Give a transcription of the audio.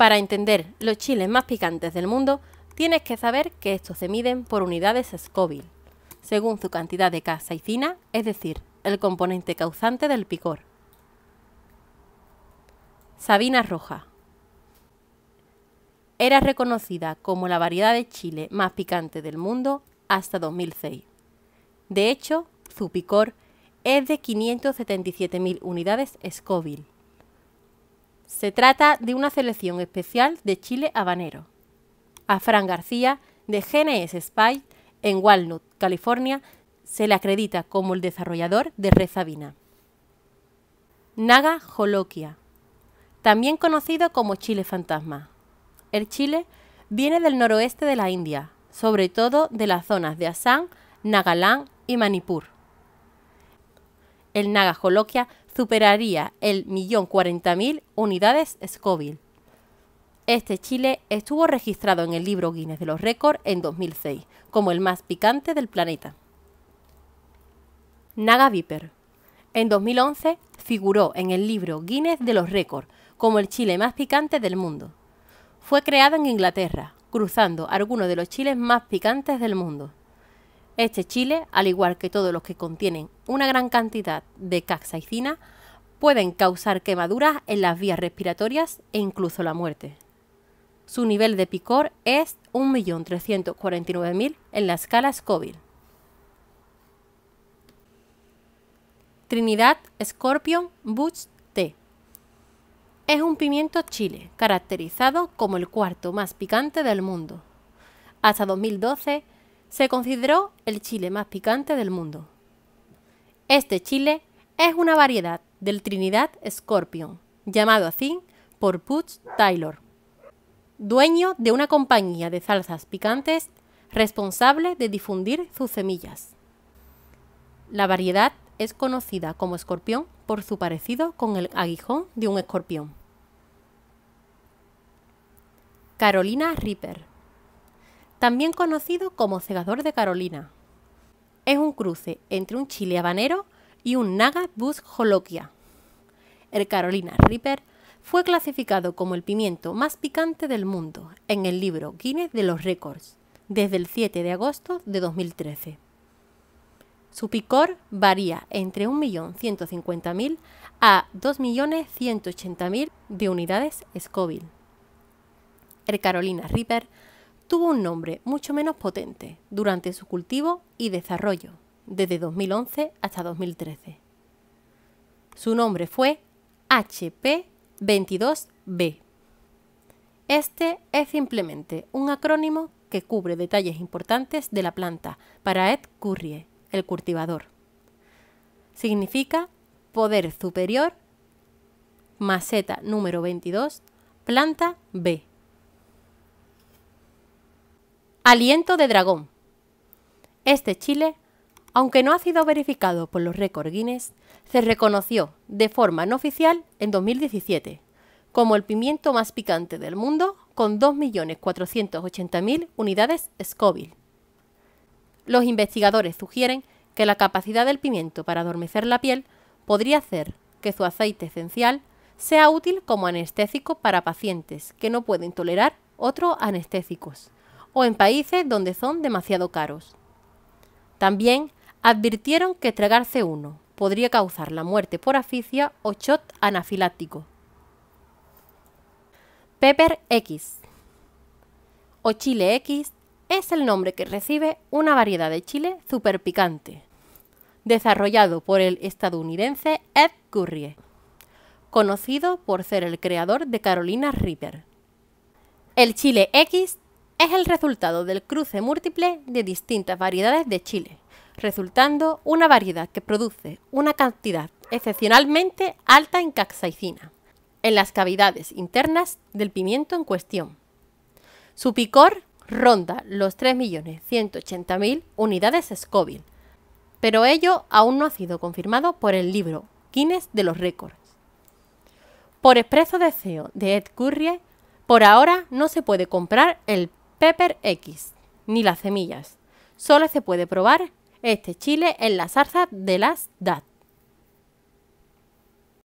Para entender los chiles más picantes del mundo, tienes que saber que estos se miden por unidades Scoville, según su cantidad de capsaicina, es decir, el componente causante del picor. Sabina Roja Era reconocida como la variedad de chile más picante del mundo hasta 2006. De hecho, su picor es de 577.000 unidades Scoville. Se trata de una selección especial de chile habanero. A Fran García, de GNS Spy, en Walnut, California, se le acredita como el desarrollador de Rezabina. Naga joloquia, también conocido como chile fantasma. El chile viene del noroeste de la India, sobre todo de las zonas de Assam, Nagaland y Manipur el Naga Coloquia superaría el millón cuarenta mil unidades Scoville. Este chile estuvo registrado en el libro Guinness de los Récords en 2006 como el más picante del planeta. Naga Viper. En 2011 figuró en el libro Guinness de los Récords como el chile más picante del mundo. Fue creado en Inglaterra, cruzando algunos de los chiles más picantes del mundo. Este chile, al igual que todos los que contienen una gran cantidad de Caxaicina, pueden causar quemaduras en las vías respiratorias e incluso la muerte. Su nivel de picor es 1.349.000 en la escala Scoville. Trinidad Scorpion Butch T. Es un pimiento chile, caracterizado como el cuarto más picante del mundo. Hasta 2012, se consideró el chile más picante del mundo. Este chile es una variedad del Trinidad Scorpion, llamado así por Butch Taylor, dueño de una compañía de salsas picantes responsable de difundir sus semillas. La variedad es conocida como escorpión por su parecido con el aguijón de un escorpión. Carolina Ripper también conocido como cegador de Carolina. Es un cruce entre un chile habanero y un naga bus joloquia. El Carolina Reaper fue clasificado como el pimiento más picante del mundo en el libro Guinness de los Récords desde el 7 de agosto de 2013. Su picor varía entre 1.150.000 a 2.180.000 de unidades Scoville. El Carolina Reaper tuvo un nombre mucho menos potente durante su cultivo y desarrollo, desde 2011 hasta 2013. Su nombre fue HP22B. Este es simplemente un acrónimo que cubre detalles importantes de la planta para Ed Currie, el cultivador. Significa poder superior, maceta número 22, planta B Aliento de dragón. Este chile, aunque no ha sido verificado por los récords Guinness, se reconoció de forma no oficial en 2017 como el pimiento más picante del mundo con 2.480.000 unidades Scoville. Los investigadores sugieren que la capacidad del pimiento para adormecer la piel podría hacer que su aceite esencial sea útil como anestésico para pacientes que no pueden tolerar otros anestésicos o en países donde son demasiado caros. También advirtieron que tragarse uno podría causar la muerte por asfixia o shot anafiláctico. Pepper X o chile X es el nombre que recibe una variedad de chile super picante, desarrollado por el estadounidense Ed Currie, conocido por ser el creador de Carolina Reaper. El chile X es el resultado del cruce múltiple de distintas variedades de chile, resultando una variedad que produce una cantidad excepcionalmente alta en capsaicina en las cavidades internas del pimiento en cuestión. Su picor ronda los 3.180.000 unidades Scoville, pero ello aún no ha sido confirmado por el libro Guinness de los récords. Por expreso deseo de Ed Currie, por ahora no se puede comprar el Pepper X, ni las semillas. Solo se puede probar este chile en la salsa de las DAT.